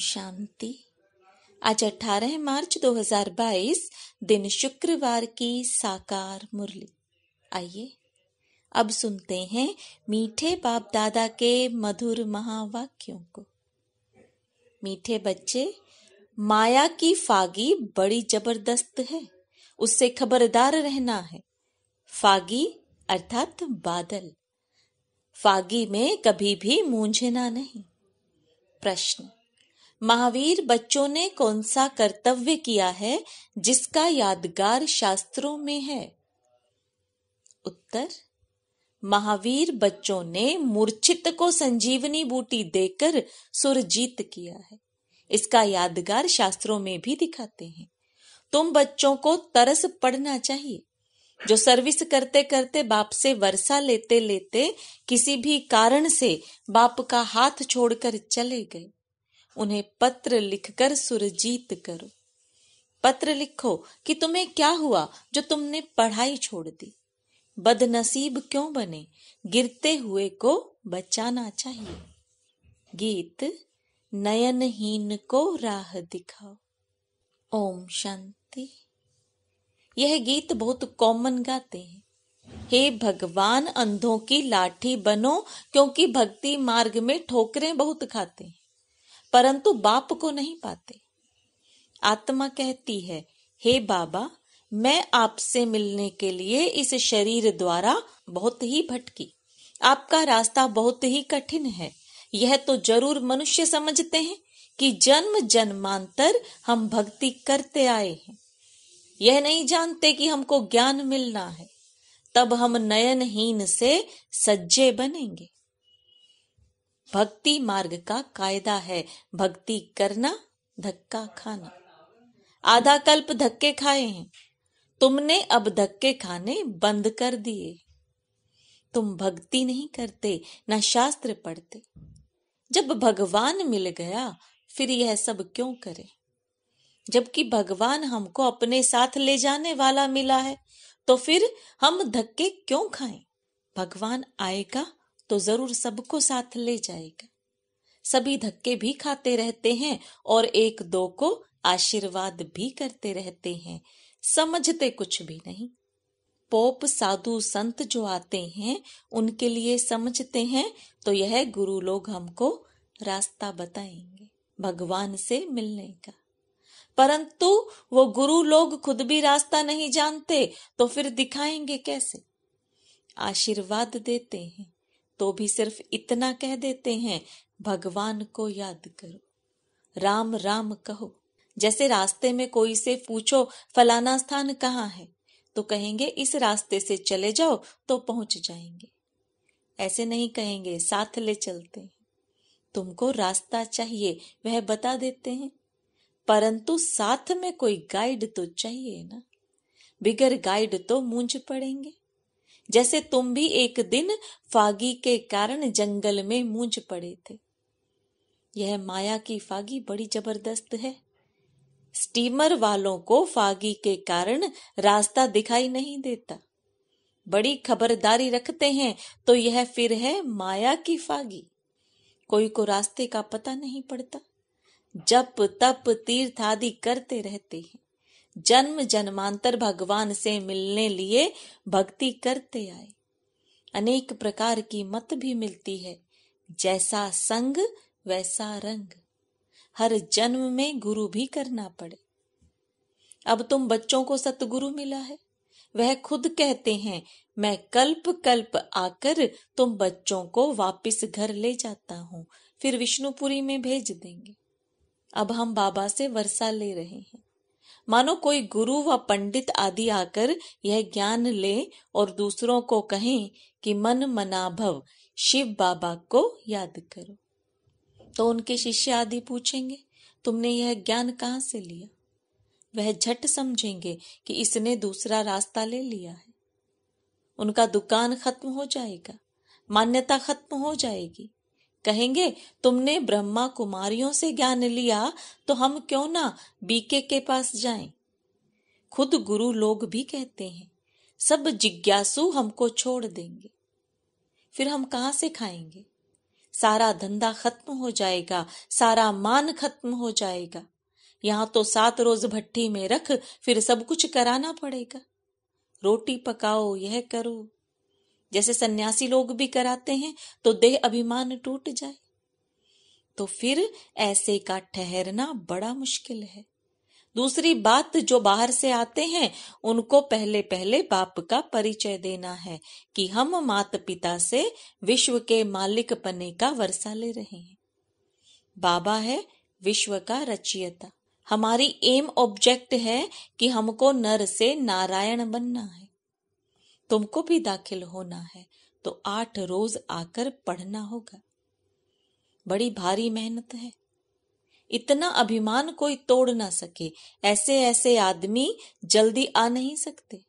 शांति आज 18 मार्च 2022 दिन शुक्रवार की साकार मुरली आइए अब सुनते हैं मीठे बाप दादा के मधुर महावाक्यों को मीठे बच्चे माया की फागी बड़ी जबरदस्त है उससे खबरदार रहना है फागी अर्थात बादल फागी में कभी भी मूंझना नहीं प्रश्न महावीर बच्चों ने कौन सा कर्तव्य किया है जिसका यादगार शास्त्रों में है उत्तर महावीर बच्चों ने मूर्छित को संजीवनी बूटी देकर सुरजीत किया है इसका यादगार शास्त्रों में भी दिखाते हैं तुम बच्चों को तरस पढ़ना चाहिए जो सर्विस करते करते बाप से वर्षा लेते लेते किसी भी कारण से बाप का हाथ छोड़कर चले गए उन्हें पत्र लिखकर सुरजीत करो पत्र लिखो कि तुम्हें क्या हुआ जो तुमने पढ़ाई छोड़ दी बदनसीब क्यों बने गिरते हुए को बचाना चाहिए गीत नयनहीन को राह दिखाओ ओम शांति यह गीत बहुत कॉमन गाते हैं हे भगवान अंधों की लाठी बनो क्योंकि भक्ति मार्ग में ठोकरें बहुत खाते हैं परंतु बाप को नहीं पाते आत्मा कहती है हे बाबा मैं आपसे मिलने के लिए इस शरीर द्वारा बहुत ही भटकी आपका रास्ता बहुत ही कठिन है यह तो जरूर मनुष्य समझते हैं कि जन्म जन्मांतर हम भक्ति करते आए हैं यह नहीं जानते कि हमको ज्ञान मिलना है तब हम नयनहीन से सज्जे बनेंगे भक्ति मार्ग का कायदा है भक्ति करना धक्का खाना आधा कल्प धक्के खाए हैं तुमने अब धक्के खाने बंद कर दिए तुम भक्ति नहीं करते ना शास्त्र पढ़ते जब भगवान मिल गया फिर यह सब क्यों करें जबकि भगवान हमको अपने साथ ले जाने वाला मिला है तो फिर हम धक्के क्यों खाएं भगवान आएगा तो जरूर सबको साथ ले जाएगा सभी धक्के भी खाते रहते हैं और एक दो को आशीर्वाद भी करते रहते हैं समझते कुछ भी नहीं पोप साधु संत जो आते हैं उनके लिए समझते हैं तो यह गुरु लोग हमको रास्ता बताएंगे भगवान से मिलने का परंतु वो गुरु लोग खुद भी रास्ता नहीं जानते तो फिर दिखाएंगे कैसे आशीर्वाद देते हैं तो भी सिर्फ इतना कह देते हैं भगवान को याद करो राम राम कहो जैसे रास्ते में कोई से पूछो फलाना स्थान कहाँ है तो कहेंगे इस रास्ते से चले जाओ तो पहुंच जाएंगे ऐसे नहीं कहेंगे साथ ले चलते हैं तुमको रास्ता चाहिए वह बता देते हैं परंतु साथ में कोई गाइड तो चाहिए ना बिगर गाइड तो मूंझ पड़ेंगे जैसे तुम भी एक दिन फागी के कारण जंगल में मूंज पड़े थे यह माया की फागी बड़ी जबरदस्त है स्टीमर वालों को फागी के कारण रास्ता दिखाई नहीं देता बड़ी खबरदारी रखते हैं तो यह फिर है माया की फागी कोई को रास्ते का पता नहीं पड़ता जप तप तीर्थ आदि करते रहते हैं जन्म जन्मांतर भगवान से मिलने लिए भक्ति करते आए अनेक प्रकार की मत भी मिलती है जैसा संग वैसा रंग हर जन्म में गुरु भी करना पड़े अब तुम बच्चों को सतगुरु मिला है वह खुद कहते हैं मैं कल्प कल्प आकर तुम बच्चों को वापस घर ले जाता हूँ फिर विष्णुपुरी में भेज देंगे अब हम बाबा से वर्षा ले रहे हैं मानो कोई गुरु व पंडित आदि आकर यह ज्ञान ले और दूसरों को कहें कि मन मनाभव शिव बाबा को याद करो तो उनके शिष्य आदि पूछेंगे तुमने यह ज्ञान कहाँ से लिया वह झट समझेंगे कि इसने दूसरा रास्ता ले लिया है उनका दुकान खत्म हो जाएगा मान्यता खत्म हो जाएगी कहेंगे तुमने ब्रह्मा कुमारियों से ज्ञान लिया तो हम क्यों ना बीके के पास जाएं? खुद गुरु लोग भी कहते हैं सब जिज्ञासु हमको छोड़ देंगे फिर हम कहां से खाएंगे सारा धंधा खत्म हो जाएगा सारा मान खत्म हो जाएगा यहां तो सात रोज भट्टी में रख फिर सब कुछ कराना पड़ेगा रोटी पकाओ यह करो जैसे सन्यासी लोग भी कराते हैं तो देह अभिमान टूट जाए तो फिर ऐसे का ठहरना बड़ा मुश्किल है दूसरी बात जो बाहर से आते हैं उनको पहले पहले बाप का परिचय देना है कि हम माता पिता से विश्व के मालिक पने का वर्षा ले रहे हैं बाबा है विश्व का रचियता हमारी एम ऑब्जेक्ट है कि हमको नर से नारायण बनना है तुमको भी दाखिल होना है तो आठ रोज आकर पढ़ना होगा बड़ी भारी मेहनत है इतना अभिमान कोई तोड़ ना सके ऐसे ऐसे आदमी जल्दी आ नहीं सकते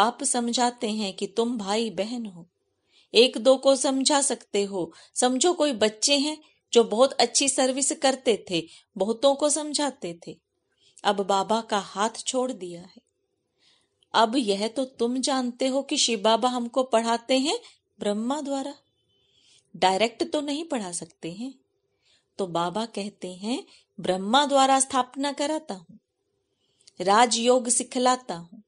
बाप समझाते हैं कि तुम भाई बहन हो एक दो को समझा सकते हो समझो कोई बच्चे हैं जो बहुत अच्छी सर्विस करते थे बहुतों को समझाते थे अब बाबा का हाथ छोड़ दिया है अब यह तो तुम जानते हो कि शिव बाबा हमको पढ़ाते हैं ब्रह्मा द्वारा डायरेक्ट तो नहीं पढ़ा सकते हैं तो बाबा कहते हैं ब्रह्मा द्वारा स्थापना कराता हूं राजयोग सिखलाता हूं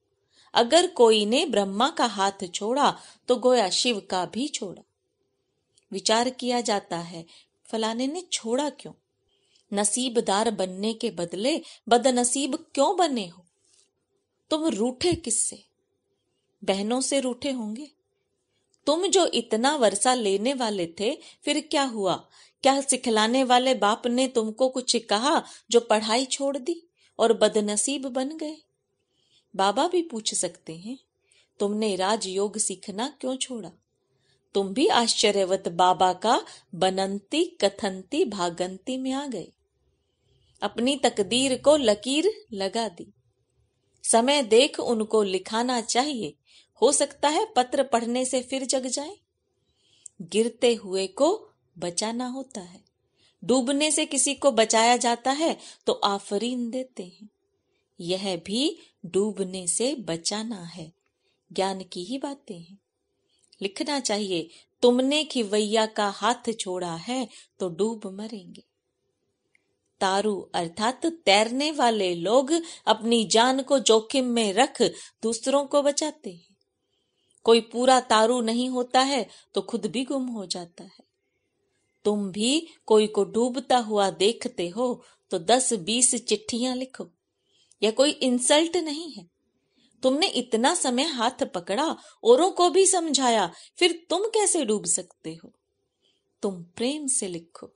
अगर कोई ने ब्रह्मा का हाथ छोड़ा तो गोया शिव का भी छोड़ा विचार किया जाता है फलाने ने छोड़ा क्यों नसीबदार बनने के बदले बदनसीब क्यों बने हो तुम तो रूठे किससे बहनों से रूठे होंगे तुम जो इतना वर्षा लेने वाले थे फिर क्या हुआ क्या सिखलाने वाले बाप ने तुमको कुछ कहा जो पढ़ाई छोड़ दी और बदनसीब बन गए बाबा भी पूछ सकते हैं तुमने राजयोग सीखना क्यों छोड़ा तुम भी आश्चर्यवत बाबा का बनंती कथंती भागंती में आ गए अपनी तकदीर को लकीर लगा दी समय देख उनको लिखाना चाहिए हो सकता है पत्र पढ़ने से फिर जग जाए गिरते हुए को बचाना होता है डूबने से किसी को बचाया जाता है तो आफरीन देते हैं यह भी डूबने से बचाना है ज्ञान की ही बातें हैं लिखना चाहिए तुमने खिवैया का हाथ छोड़ा है तो डूब मरेंगे तारू अर्थात तैरने वाले लोग अपनी जान को जोखिम में रख दूसरों को बचाते हैं कोई पूरा तारू नहीं होता है तो खुद भी गुम हो जाता है तुम भी कोई को डूबता हुआ देखते हो तो दस बीस चिट्ठियां लिखो यह कोई इंसल्ट नहीं है तुमने इतना समय हाथ पकड़ा औरों को भी समझाया फिर तुम कैसे डूब सकते हो तुम प्रेम से लिखो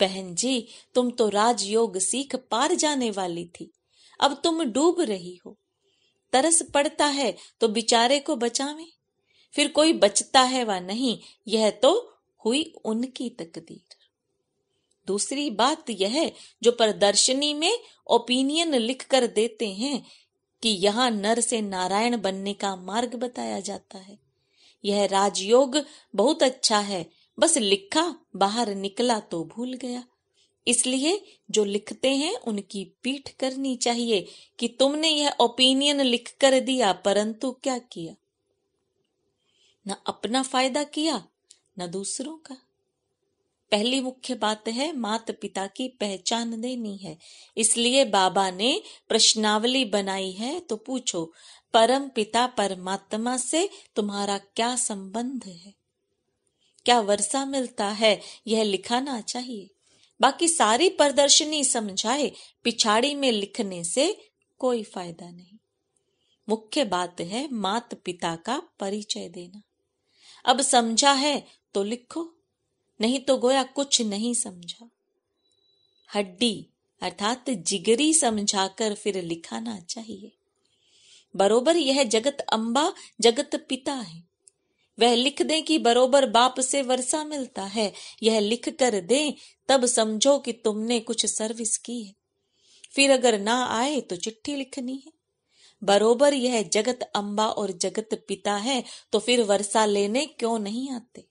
बहन जी तुम तो राजयोग सीख पार जाने वाली थी अब तुम डूब रही हो तरस पड़ता है तो बिचारे को बचावे फिर कोई बचता है वा नहीं यह तो हुई उनकी तकदीर दूसरी बात यह जो प्रदर्शनी में ओपिनियन लिख कर देते हैं कि यहाँ नर से नारायण बनने का मार्ग बताया जाता है यह राजयोग बहुत अच्छा है बस लिखा बाहर निकला तो भूल गया इसलिए जो लिखते हैं उनकी पीठ करनी चाहिए कि तुमने यह ओपिनियन लिख कर दिया परंतु क्या किया न अपना फायदा किया न दूसरों का पहली मुख्य बात है माता पिता की पहचान देनी है इसलिए बाबा ने प्रश्नावली बनाई है तो पूछो परम पिता परमात्मा से तुम्हारा क्या संबंध है क्या वर्षा मिलता है यह लिखाना चाहिए बाकी सारी प्रदर्शनी समझाए पिछाड़ी में लिखने से कोई फायदा नहीं मुख्य बात है मात पिता का परिचय देना अब समझा है तो लिखो नहीं तो गोया कुछ नहीं समझा हड्डी अर्थात जिगरी समझाकर फिर लिखाना चाहिए बरोबर यह जगत अम्बा जगत पिता है वह लिख दें कि बरोबर बाप से वर्षा मिलता है यह लिख कर दे तब समझो कि तुमने कुछ सर्विस की है फिर अगर ना आए तो चिट्ठी लिखनी है बरोबर यह जगत अम्बा और जगत पिता है तो फिर वर्षा लेने क्यों नहीं आते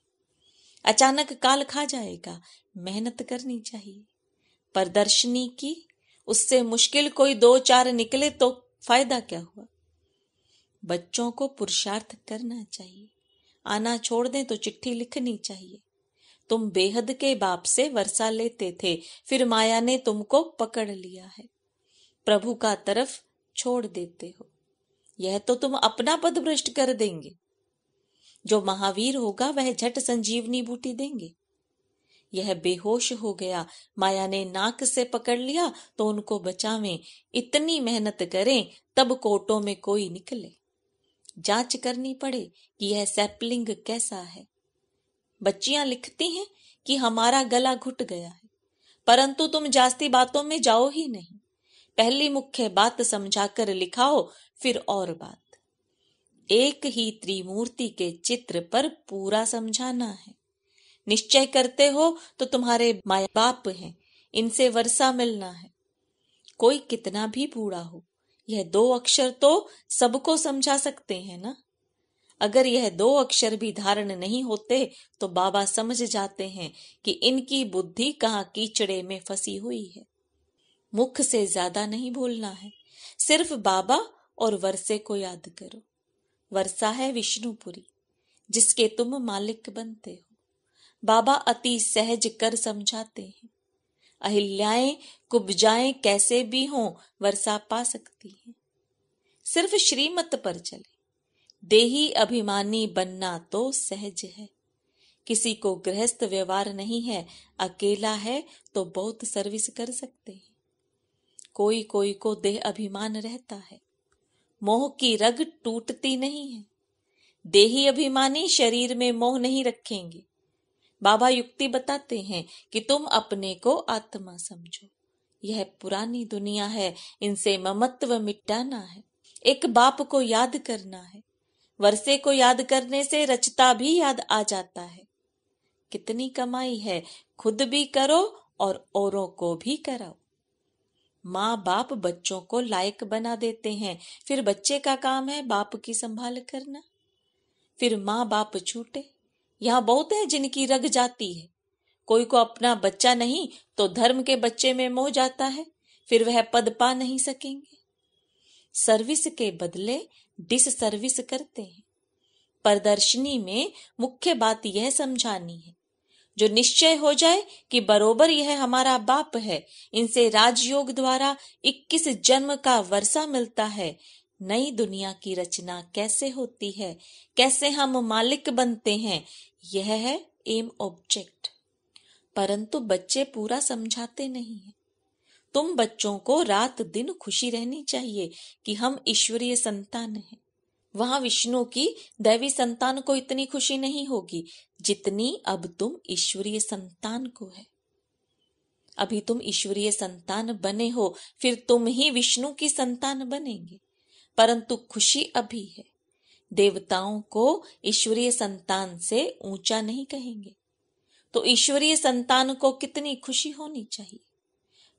अचानक काल खा जाएगा मेहनत करनी चाहिए प्रदर्शनी की उससे मुश्किल कोई दो चार निकले तो फायदा क्या हुआ बच्चों को पुरुषार्थ करना चाहिए आना छोड़ दें तो चिट्ठी लिखनी चाहिए तुम बेहद के बाप से वर्षा लेते थे फिर माया ने तुमको पकड़ लिया है प्रभु का तरफ छोड़ देते हो यह तो तुम अपना पद भ्रष्ट कर देंगे जो महावीर होगा वह झट संजीवनी बूटी देंगे यह बेहोश हो गया माया ने नाक से पकड़ लिया तो उनको बचावें इतनी मेहनत करें तब कोटों में कोई निकले जांच करनी पड़े कि यह सैपलिंग कैसा है बच्चियां लिखती हैं कि हमारा गला घुट गया है परंतु तुम जास्ती बातों में जाओ ही नहीं पहली मुख्य बात समझाकर लिखाओ फिर और बात एक ही त्रिमूर्ति के चित्र पर पूरा समझाना है निश्चय करते हो तो तुम्हारे माए बाप हैं इनसे वर्षा मिलना है कोई कितना भी बूढ़ा हो यह दो अक्षर तो सबको समझा सकते हैं ना अगर यह दो अक्षर भी धारण नहीं होते तो बाबा समझ जाते हैं कि इनकी बुद्धि कहाँ कीचड़े में फंसी हुई है मुख से ज्यादा नहीं भूलना है सिर्फ बाबा और वर्षे को याद करो वर्षा है विष्णुपुरी जिसके तुम मालिक बनते हो बाबा अति सहज कर समझाते हैं अहिल्याएं कुबजाएं कैसे भी हों वर्षा पा सकती हैं सिर्फ श्रीमत पर चले देही अभिमानी बनना तो सहज है किसी को गृहस्थ व्यवहार नहीं है अकेला है तो बहुत सर्विस कर सकते हैं कोई कोई को देह अभिमान रहता है मोह की रग टूटती नहीं है देही अभिमानी शरीर में मोह नहीं रखेंगे बाबा युक्ति बताते हैं कि तुम अपने को आत्मा समझो यह पुरानी दुनिया है इनसे ममत्व मिटाना है एक बाप को याद करना है वर्षे को याद करने से रचता भी याद आ जाता है कितनी कमाई है खुद भी करो और औरों को भी कराओ माँ बाप बच्चों को लायक बना देते हैं फिर बच्चे का काम है बाप की संभाल करना फिर माँ बाप छूटे यहाँ बहुत है जिनकी रग जाती है कोई को अपना बच्चा नहीं तो धर्म के बच्चे में मोह जाता है फिर वह पद पा नहीं सकेंगे सर्विस के बदले डिस सर्विस करते हैं प्रदर्शनी में मुख्य बात यह समझानी है जो निश्चय हो जाए कि बरोबर यह हमारा बाप है इनसे राजयोग द्वारा 21 जन्म का वर्षा मिलता है नई दुनिया की रचना कैसे होती है कैसे हम मालिक बनते हैं यह है एम ऑब्जेक्ट परंतु बच्चे पूरा समझाते नहीं है तुम बच्चों को रात दिन खुशी रहनी चाहिए कि हम ईश्वरीय संतान हैं वहां विष्णु की दैवी संतान को इतनी खुशी नहीं होगी जितनी अब तुम ईश्वरीय संतान को है अभी तुम ईश्वरीय संतान बने हो फिर तुम ही विष्णु की संतान बनेंगे परंतु खुशी अभी है देवताओं को ईश्वरीय संतान से ऊंचा नहीं कहेंगे तो ईश्वरीय संतान को कितनी खुशी होनी चाहिए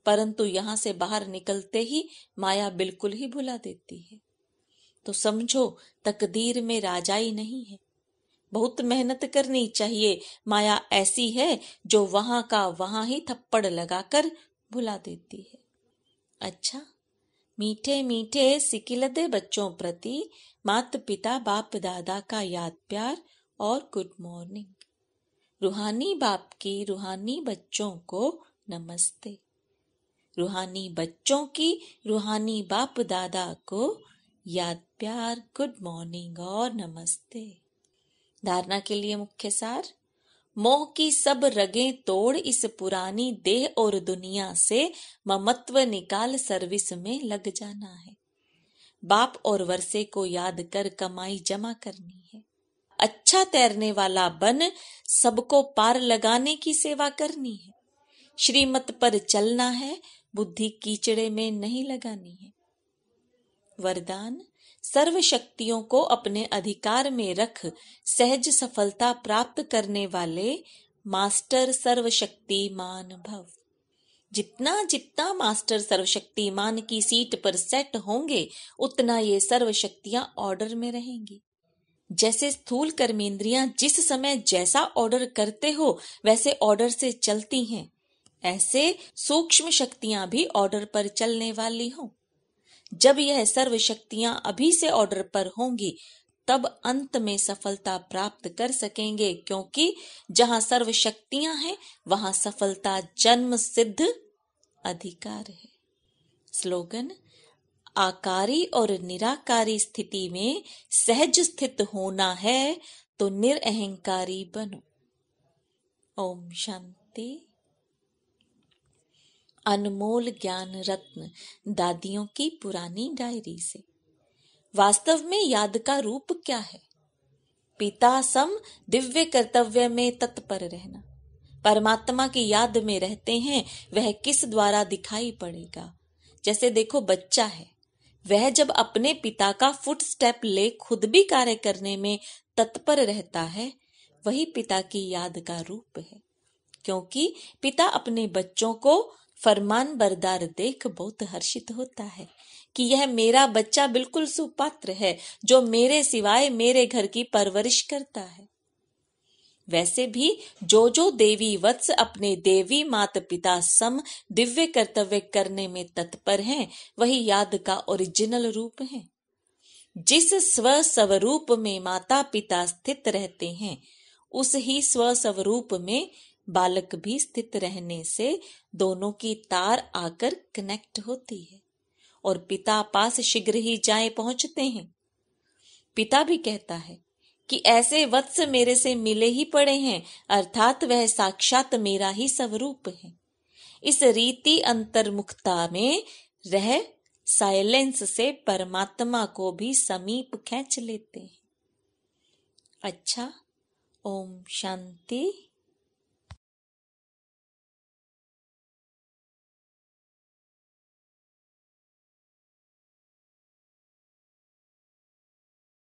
परंतु यहां से बाहर निकलते ही माया बिल्कुल ही भुला देती है तो समझो तकदीर में राजाई नहीं है बहुत मेहनत करनी चाहिए माया ऐसी है जो वहां का वहां ही थप्पड़ लगाकर भुला देती है अच्छा मीठे मीठे सिकिलदे बच्चों प्रति माता पिता बाप दादा का याद प्यार और गुड मॉर्निंग रूहानी बाप की रूहानी बच्चों को नमस्ते रूहानी बच्चों की रूहानी बाप दादा को याद प्यार गुड मॉर्निंग और नमस्ते धारणा के लिए मुख्य सार मोह की सब रगे तोड़ इस पुरानी देह और दुनिया से ममत्व निकाल सर्विस में लग जाना है बाप और वर्षे को याद कर कमाई जमा करनी है अच्छा तैरने वाला बन सबको पार लगाने की सेवा करनी है श्रीमत पर चलना है बुद्धि कीचड़े में नहीं लगानी है वरदान सर्व शक्तियों को अपने अधिकार में रख सहज सफलता प्राप्त करने वाले मास्टर सर्वशक्तिमान भव जितना जितना मास्टर सर्वशक्तिमान की सीट पर सेट होंगे उतना ये सर्व सर्वशक्तियां ऑर्डर में रहेंगी जैसे स्थूल कर्मेंद्रियां जिस समय जैसा ऑर्डर करते हो वैसे ऑर्डर से चलती हैं ऐसे सूक्ष्म शक्तियां भी ऑर्डर पर चलने वाली हों जब यह सर्व शक्तियां अभी से ऑर्डर पर होंगी तब अंत में सफलता प्राप्त कर सकेंगे क्योंकि जहां सर्व शक्तियां हैं वहां सफलता जन्म सिद्ध अधिकार है स्लोगन आकारी और निराकारी स्थिति में सहज स्थित होना है तो निरअहकारी बनो ओम शांति अनमोल ज्ञान रत्न दादियों की पुरानी डायरी से वास्तव में याद का रूप क्या है पिता सम दिव्य कर्तव्य में तत्पर रहना परमात्मा की याद में रहते हैं वह किस द्वारा दिखाई पड़ेगा जैसे देखो बच्चा है वह जब अपने पिता का फुटस्टेप ले खुद भी कार्य करने में तत्पर रहता है वही पिता की याद का रूप है क्योंकि पिता अपने बच्चों को फरमान बरदार देख बहुत हर्षित होता है कि यह मेरा बच्चा बिल्कुल सुपात्र है जो मेरे सिवाय मेरे घर की परवरिश करता है वैसे भी जो जो देवी वत्स अपने देवी मात पिता सम दिव्य कर्तव्य करने में तत्पर हैं वही याद का ओरिजिनल रूप है जिस स्व स्वरूप में माता पिता स्थित रहते हैं उस ही स्व स्वरूप में बालक भी स्थित रहने से दोनों की तार आकर कनेक्ट होती है और पिता पास शीघ्र ही जाए पहुंचते हैं पिता भी कहता है कि ऐसे वत्स मेरे से मिले ही पड़े हैं अर्थात वह साक्षात मेरा ही स्वरूप है इस रीति अंतर्मुखता में रह साइलेंस से परमात्मा को भी समीप खींच लेते हैं अच्छा ओम शांति